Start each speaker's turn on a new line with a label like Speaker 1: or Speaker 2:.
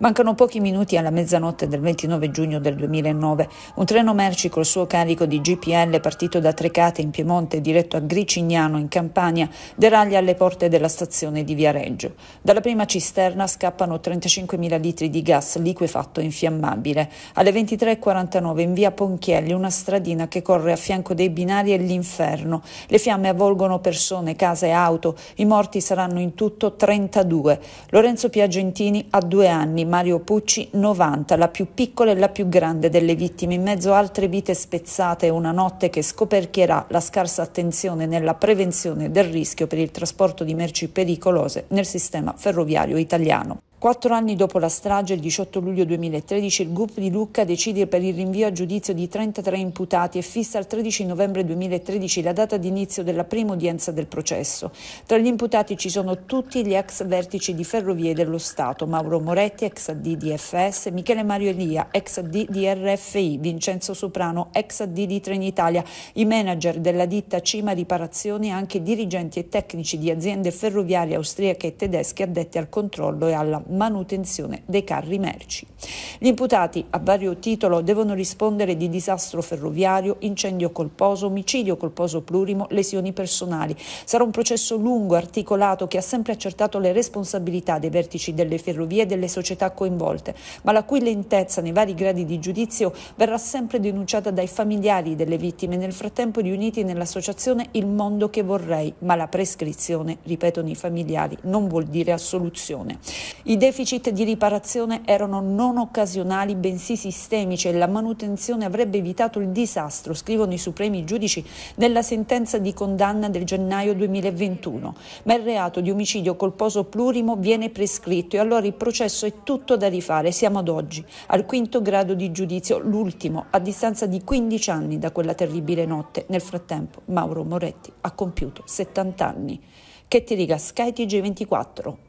Speaker 1: Mancano pochi minuti alla mezzanotte del 29 giugno del 2009. Un treno merci col suo carico di GPL partito da Trecate in Piemonte diretto a Gricignano in Campania deraglia alle porte della stazione di Viareggio. Dalla prima cisterna scappano 35.000 litri di gas liquefatto infiammabile. Alle 23.49 in via Ponchielli una stradina che corre a fianco dei binari è l'inferno. Le fiamme avvolgono persone, case e auto. I morti saranno in tutto 32. Lorenzo Piagentini ha due anni Mario Pucci, 90, la più piccola e la più grande delle vittime, in mezzo a altre vite spezzate e una notte che scoperchierà la scarsa attenzione nella prevenzione del rischio per il trasporto di merci pericolose nel sistema ferroviario italiano. Quattro anni dopo la strage, il 18 luglio 2013, il GUP di Lucca decide per il rinvio a giudizio di 33 imputati e fissa al 13 novembre 2013 la data d'inizio della prima udienza del processo. Tra gli imputati ci sono tutti gli ex vertici di Ferrovie dello Stato, Mauro Moretti, ex AD di FS, Michele Mario Elia, ex AD di RFI, Vincenzo Soprano, ex AD di Trenitalia, i manager della ditta Cima Riparazioni e anche dirigenti e tecnici di aziende ferroviarie austriache e tedesche addette al controllo e alla manutenzione dei carri merci. Gli imputati a vario titolo devono rispondere di disastro ferroviario, incendio colposo, omicidio colposo plurimo, lesioni personali. Sarà un processo lungo, articolato, che ha sempre accertato le responsabilità dei vertici delle ferrovie e delle società coinvolte, ma la cui lentezza nei vari gradi di giudizio verrà sempre denunciata dai familiari delle vittime, nel frattempo riuniti nell'associazione Il Mondo che vorrei, ma la prescrizione, ripetono i familiari, non vuol dire assoluzione. I deficit di riparazione erano non occasionali bensì sistemici e la manutenzione avrebbe evitato il disastro, scrivono i supremi giudici nella sentenza di condanna del gennaio 2021. Ma il reato di omicidio colposo plurimo viene prescritto e allora il processo è tutto da rifare. Siamo ad oggi, al quinto grado di giudizio, l'ultimo, a distanza di 15 anni da quella terribile notte. Nel frattempo Mauro Moretti ha compiuto 70 anni. Che ti riga, Sky TG24.